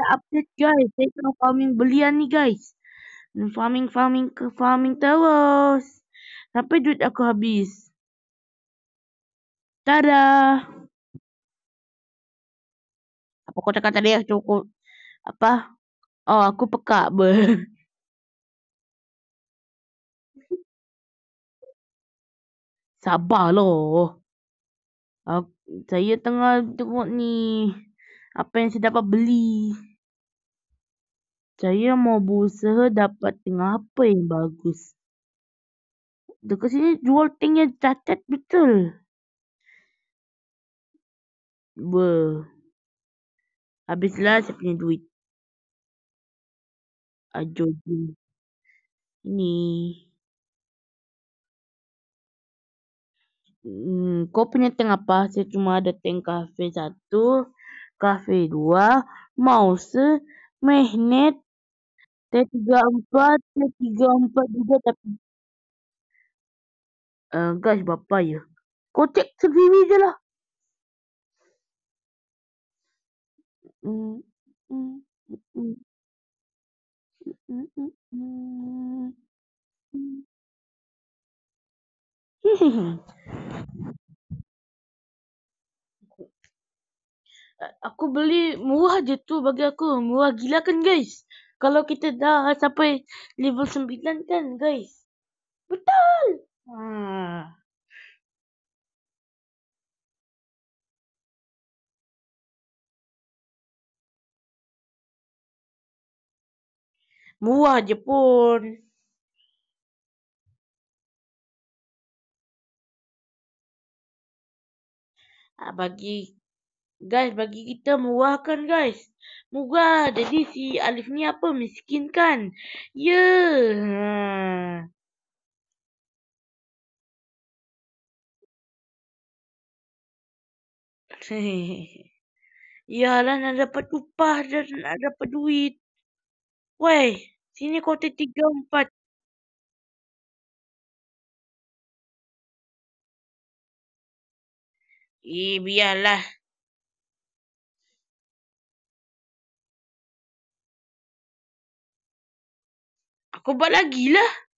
ada update guys. Saya farming belian ni guys. Farming, farming, farming terus. Sampai duit aku habis. Tada. Apa kau cakap tadi ya? Cukup. Apa? Oh, aku peka. ber. Sabar loh. saya tengah tengok ni. Apa yang saya dapat beli saya mau berusaha dapat tengah apa yang bagus. Dekat sini jual tank yang cacat betul. Beuh. Habislah saya punya duit. Ajok. Ini. Hmm, kau punya tengah apa? Saya cuma ada tengah kafe satu. Kafe dua. Mouse. Magnet. T34, T34 juga tapi. Uh, guys, bapa ya. Kau cek sendiri je lah. aku beli murah je tu bagi aku. Murah gila kan guys? kalau kita dah sampai level sembilan kan guys. Betul. Hmm. Ha. Murah je pun. Ah, bagi guys bagi kita murah kan guys. Muga jadi si Alif ni apa miskin kan? Ya. Yeah. Ha. Ya lah nak dapat upah dan nak dapat duit. Wey, sini kota tiga empat. Eh, biarlah. aku buat lagi lah.